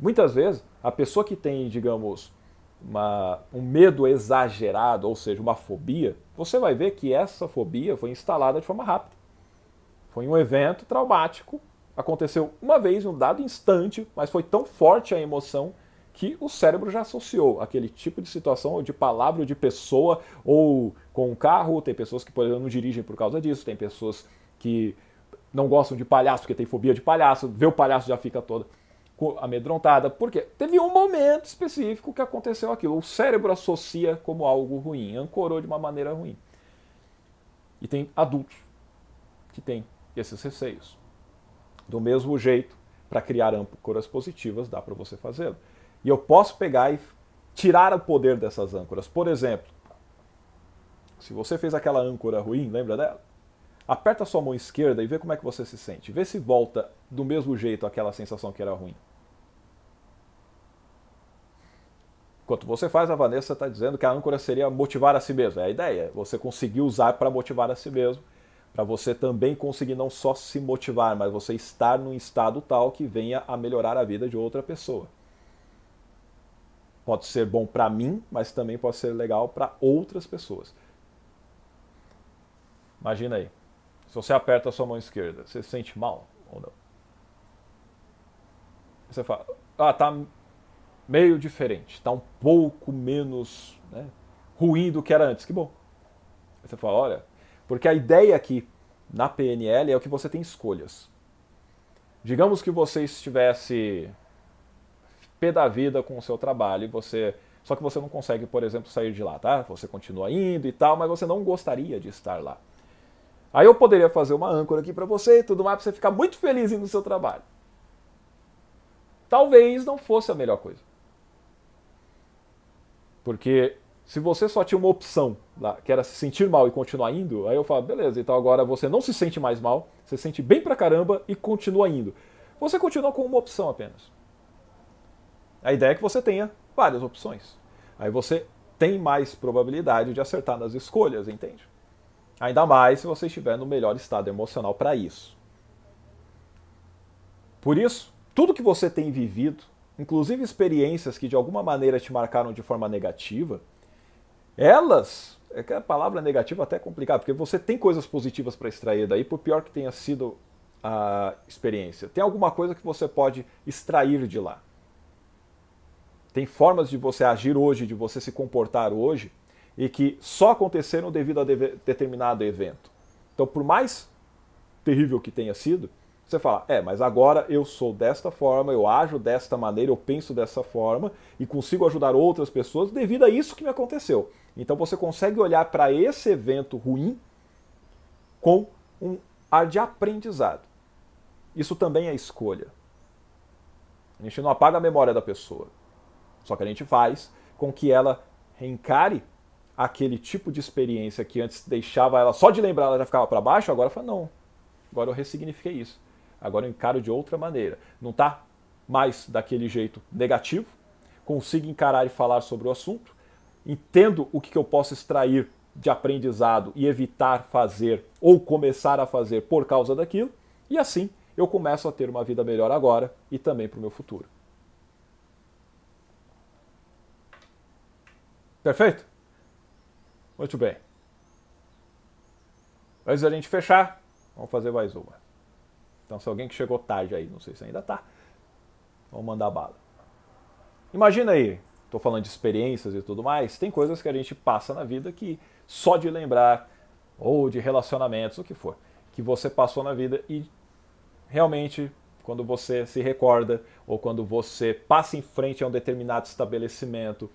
Muitas vezes, a pessoa que tem, digamos, uma, um medo exagerado, ou seja, uma fobia, você vai ver que essa fobia foi instalada de forma rápida. Foi um evento traumático, aconteceu uma vez em um dado instante, mas foi tão forte a emoção que o cérebro já associou aquele tipo de situação, ou de palavra, ou de pessoa, ou com um carro. Tem pessoas que, por exemplo, não dirigem por causa disso, tem pessoas que não gostam de palhaço porque tem fobia de palhaço, vê o palhaço já fica toda amedrontada. Porque teve um momento específico que aconteceu aquilo. O cérebro associa como algo ruim, ancorou de uma maneira ruim. E tem adultos que têm esses receios. Do mesmo jeito, para criar âncoras positivas, dá para você fazê-lo. E eu posso pegar e tirar o poder dessas âncoras. Por exemplo, se você fez aquela âncora ruim, lembra dela? Aperta sua mão esquerda e vê como é que você se sente. Vê se volta do mesmo jeito aquela sensação que era ruim. Enquanto você faz, a Vanessa está dizendo que a âncora seria motivar a si mesmo. É a ideia, você conseguir usar para motivar a si mesmo. Para você também conseguir não só se motivar, mas você estar num estado tal que venha a melhorar a vida de outra pessoa. Pode ser bom para mim, mas também pode ser legal para outras pessoas. Imagina aí. Se você aperta a sua mão esquerda, você se sente mal ou não? Você fala, ah, tá meio diferente, tá um pouco menos né, ruim do que era antes. Que bom. você fala, olha, porque a ideia aqui na PNL é o que você tem escolhas. Digamos que você estivesse pé da vida com o seu trabalho e você. Só que você não consegue, por exemplo, sair de lá, tá? Você continua indo e tal, mas você não gostaria de estar lá. Aí eu poderia fazer uma âncora aqui para você e tudo mais, para você ficar muito feliz no seu trabalho. Talvez não fosse a melhor coisa. Porque se você só tinha uma opção, que era se sentir mal e continuar indo, aí eu falo, beleza, então agora você não se sente mais mal, você se sente bem pra caramba e continua indo. Você continua com uma opção apenas. A ideia é que você tenha várias opções. Aí você tem mais probabilidade de acertar nas escolhas, entende? Ainda mais se você estiver no melhor estado emocional para isso. Por isso, tudo que você tem vivido, inclusive experiências que de alguma maneira te marcaram de forma negativa, elas, é que a palavra negativa é até é complicada, porque você tem coisas positivas para extrair daí, por pior que tenha sido a experiência. Tem alguma coisa que você pode extrair de lá. Tem formas de você agir hoje, de você se comportar hoje, e que só aconteceram devido a deve, determinado evento. Então, por mais terrível que tenha sido, você fala, é, mas agora eu sou desta forma, eu ajo desta maneira, eu penso dessa forma e consigo ajudar outras pessoas devido a isso que me aconteceu. Então você consegue olhar para esse evento ruim com um ar de aprendizado. Isso também é escolha. A gente não apaga a memória da pessoa. Só que a gente faz com que ela encare aquele tipo de experiência que antes deixava ela só de lembrar ela já ficava para baixo, agora fala não. Agora eu ressignifiquei isso. Agora eu encaro de outra maneira. Não está mais daquele jeito negativo. Consigo encarar e falar sobre o assunto. Entendo o que eu posso extrair de aprendizado e evitar fazer ou começar a fazer por causa daquilo. E assim eu começo a ter uma vida melhor agora e também para o meu futuro. Perfeito? Muito bem. Antes da gente fechar, vamos fazer mais uma. Então, se alguém que chegou tarde aí, não sei se ainda tá, vamos mandar bala. Imagina aí, estou falando de experiências e tudo mais, tem coisas que a gente passa na vida que só de lembrar, ou de relacionamentos, o que for, que você passou na vida e realmente, quando você se recorda, ou quando você passa em frente a um determinado estabelecimento,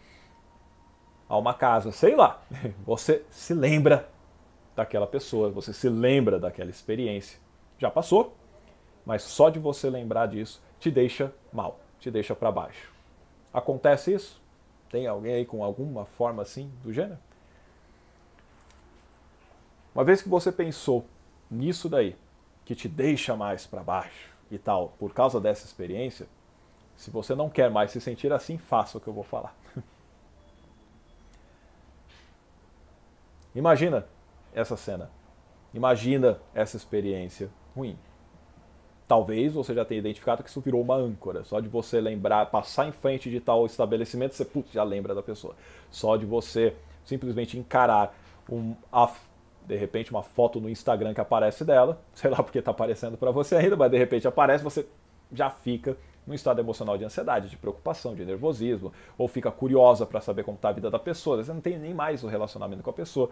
a uma casa, sei lá. Você se lembra daquela pessoa, você se lembra daquela experiência. Já passou, mas só de você lembrar disso te deixa mal, te deixa para baixo. Acontece isso? Tem alguém aí com alguma forma assim do gênero? Uma vez que você pensou nisso daí, que te deixa mais para baixo e tal, por causa dessa experiência, se você não quer mais se sentir assim, faça o que eu vou falar. Imagina essa cena. Imagina essa experiência ruim. Talvez você já tenha identificado que isso virou uma âncora. Só de você lembrar, passar em frente de tal estabelecimento, você putz, já lembra da pessoa. Só de você simplesmente encarar um, a, de repente uma foto no Instagram que aparece dela, sei lá porque está aparecendo para você ainda, mas de repente aparece, você já fica num estado emocional de ansiedade, de preocupação, de nervosismo, ou fica curiosa para saber como está a vida da pessoa, você não tem nem mais o relacionamento com a pessoa,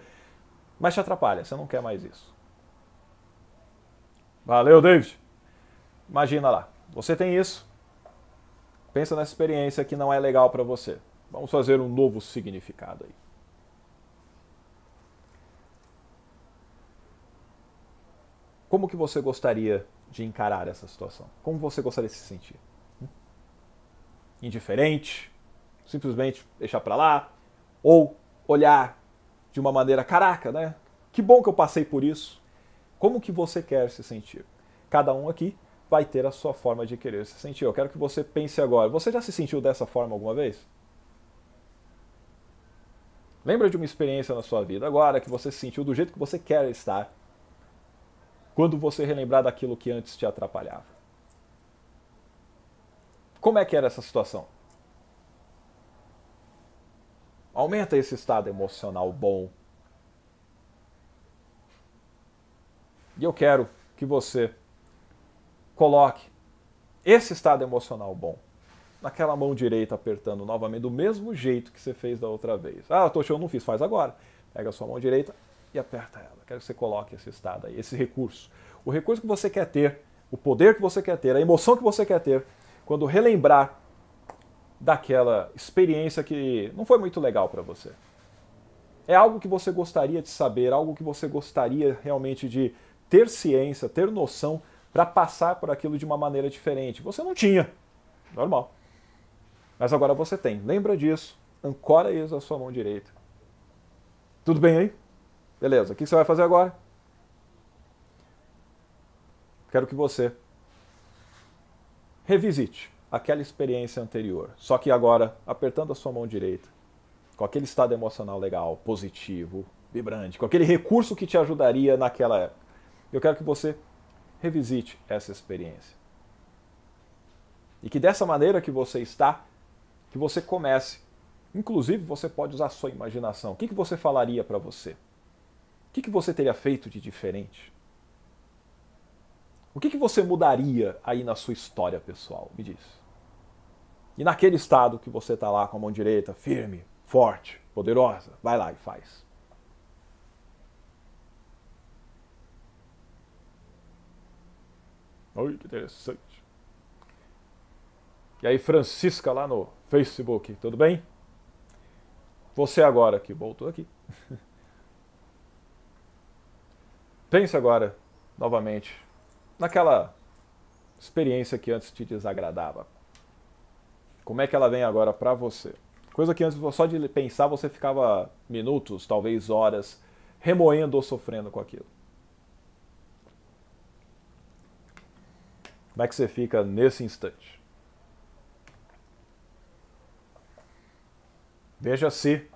mas te atrapalha, você não quer mais isso. Valeu, David! Imagina lá, você tem isso, pensa nessa experiência que não é legal para você. Vamos fazer um novo significado aí. Como que você gostaria de encarar essa situação? Como você gostaria de se sentir? indiferente, simplesmente deixar para lá, ou olhar de uma maneira, caraca, né? Que bom que eu passei por isso. Como que você quer se sentir? Cada um aqui vai ter a sua forma de querer se sentir. Eu quero que você pense agora. Você já se sentiu dessa forma alguma vez? Lembra de uma experiência na sua vida agora que você se sentiu do jeito que você quer estar quando você relembrar daquilo que antes te atrapalhava? Como é que era essa situação? Aumenta esse estado emocional bom. E eu quero que você coloque esse estado emocional bom naquela mão direita apertando novamente do mesmo jeito que você fez da outra vez. Ah, Tocho, eu não fiz, faz agora. Pega a sua mão direita e aperta ela. Quero que você coloque esse estado aí, esse recurso. O recurso que você quer ter, o poder que você quer ter, a emoção que você quer ter, quando relembrar daquela experiência que não foi muito legal para você. É algo que você gostaria de saber, algo que você gostaria realmente de ter ciência, ter noção para passar por aquilo de uma maneira diferente. Você não tinha. Normal. Mas agora você tem. Lembra disso. Ancora isso na sua mão direita. Tudo bem aí? Beleza. O que você vai fazer agora? Quero que você revisite aquela experiência anterior, só que agora apertando a sua mão direita, com aquele estado emocional legal, positivo, vibrante, com aquele recurso que te ajudaria naquela época. Eu quero que você revisite essa experiência. E que dessa maneira que você está, que você comece. Inclusive, você pode usar a sua imaginação. O que, que você falaria para você? O que, que você teria feito de diferente? O que, que você mudaria aí na sua história pessoal? Me diz. E naquele estado que você está lá com a mão direita, firme, forte, poderosa, vai lá e faz. que interessante. E aí, Francisca, lá no Facebook, tudo bem? Você agora que voltou aqui. Pensa agora, novamente, naquela experiência que antes te desagradava. Como é que ela vem agora para você? Coisa que antes só de pensar você ficava minutos, talvez horas, remoendo ou sofrendo com aquilo. Como é que você fica nesse instante? Veja se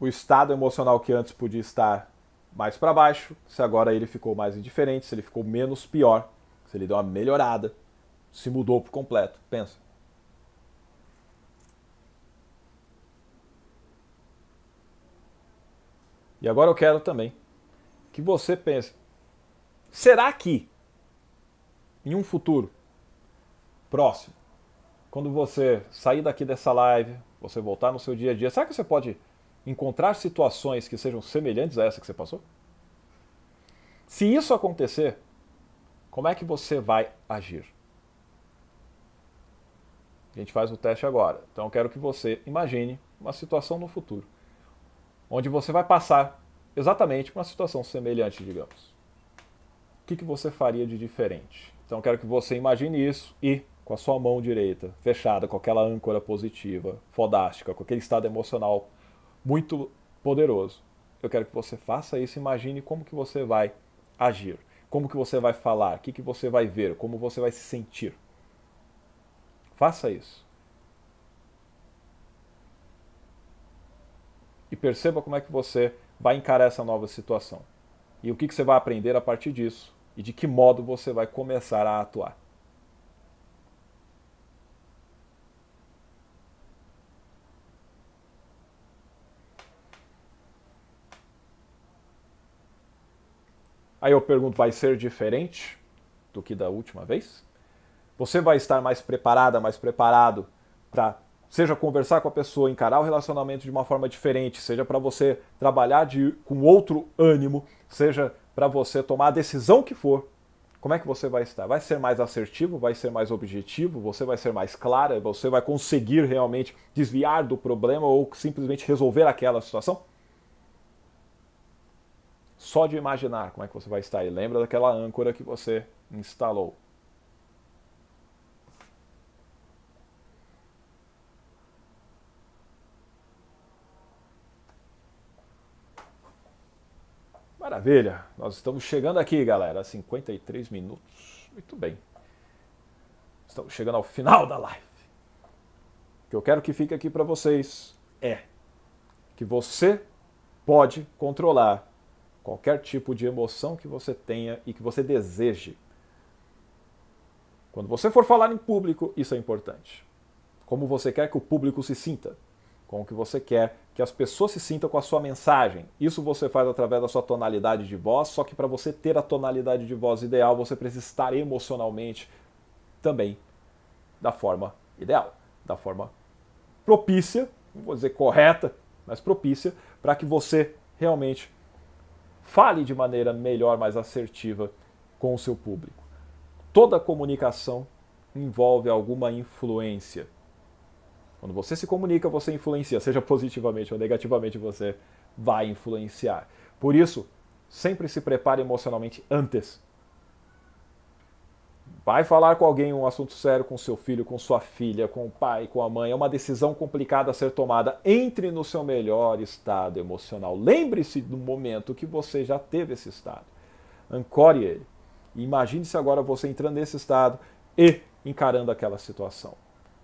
o estado emocional que antes podia estar mais para baixo, se agora ele ficou mais indiferente, se ele ficou menos pior, se ele deu uma melhorada, se mudou por completo. Pensa. E agora eu quero também que você pense: será que em um futuro próximo, quando você sair daqui dessa live, você voltar no seu dia a dia, será que você pode encontrar situações que sejam semelhantes a essa que você passou? Se isso acontecer, como é que você vai agir? A gente faz o teste agora. Então eu quero que você imagine uma situação no futuro, onde você vai passar exatamente uma situação semelhante, digamos. O que, que você faria de diferente? Então eu quero que você imagine isso e, com a sua mão direita fechada, com aquela âncora positiva, fodástica, com aquele estado emocional muito poderoso. Eu quero que você faça isso, imagine como que você vai agir, como que você vai falar, o que, que você vai ver, como você vai se sentir. Faça isso. E perceba como é que você vai encarar essa nova situação. E o que, que você vai aprender a partir disso. E de que modo você vai começar a atuar. Aí eu pergunto: vai ser diferente do que da última vez? Você vai estar mais preparada, mais preparado para seja conversar com a pessoa, encarar o relacionamento de uma forma diferente, seja para você trabalhar de, com outro ânimo, seja para você tomar a decisão que for, como é que você vai estar? Vai ser mais assertivo, vai ser mais objetivo, você vai ser mais clara, você vai conseguir realmente desviar do problema ou simplesmente resolver aquela situação? Só de imaginar como é que você vai estar. E lembra daquela âncora que você instalou. Maravilha! Nós estamos chegando aqui, galera. 53 minutos. Muito bem. Estamos chegando ao final da live. O que eu quero que fique aqui para vocês é que você pode controlar qualquer tipo de emoção que você tenha e que você deseje. Quando você for falar em público, isso é importante. Como você quer que o público se sinta, com o que você quer que as pessoas se sintam com a sua mensagem. Isso você faz através da sua tonalidade de voz, só que para você ter a tonalidade de voz ideal, você precisa estar emocionalmente também da forma ideal, da forma propícia, não vou dizer correta, mas propícia, para que você realmente Fale de maneira melhor, mais assertiva com o seu público. Toda comunicação envolve alguma influência. Quando você se comunica, você influencia, seja positivamente ou negativamente, você vai influenciar. Por isso, sempre se prepare emocionalmente antes Vai falar com alguém um assunto sério com seu filho, com sua filha, com o pai, com a mãe. É uma decisão complicada a ser tomada. Entre no seu melhor estado emocional. Lembre-se do momento que você já teve esse estado. Ancore ele. Imagine-se agora você entrando nesse estado e encarando aquela situação.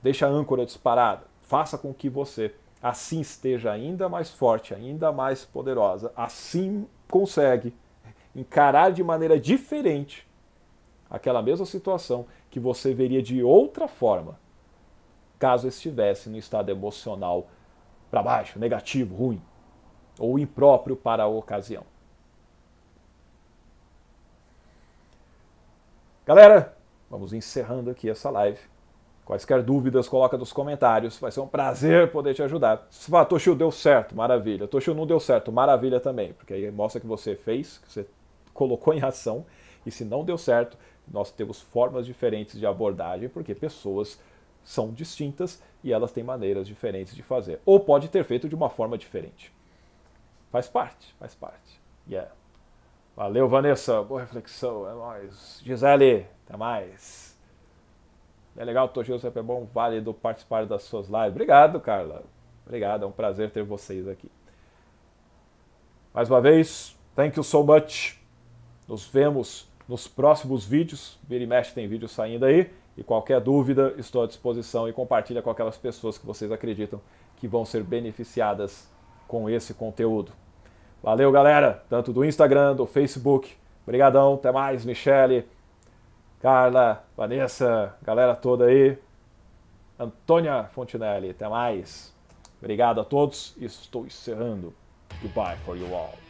Deixa a âncora disparada. Faça com que você assim esteja ainda mais forte, ainda mais poderosa. Assim consegue encarar de maneira diferente aquela mesma situação que você veria de outra forma, caso estivesse no estado emocional para baixo, negativo, ruim, ou impróprio para a ocasião. Galera, vamos encerrando aqui essa live. Quaisquer dúvidas, coloca nos comentários. Vai ser um prazer poder te ajudar. Se falar, Toshio deu certo, maravilha. Toshio não deu certo, maravilha também. Porque aí mostra que você fez, que você colocou em ação. E se não deu certo, nós temos formas diferentes de abordagem, porque pessoas são distintas e elas têm maneiras diferentes de fazer. Ou pode ter feito de uma forma diferente. Faz parte, faz parte. Yeah. Valeu, Vanessa. Boa reflexão. É nóis. Gisele, até mais. É legal, Toshio, sempre é bom, válido participar das suas lives. Obrigado, Carla. Obrigado, é um prazer ter vocês aqui. Mais uma vez, thank you so much. Nos vemos nos próximos vídeos. Vira e mexe tem vídeo saindo aí. E qualquer dúvida, estou à disposição e compartilha com aquelas pessoas que vocês acreditam que vão ser beneficiadas com esse conteúdo. Valeu, galera, tanto do Instagram, do Facebook. Obrigadão, até mais, Michele, Carla, Vanessa, galera toda aí. Antônia Fontinelli, até mais. Obrigado a todos, estou encerrando. Goodbye for you all.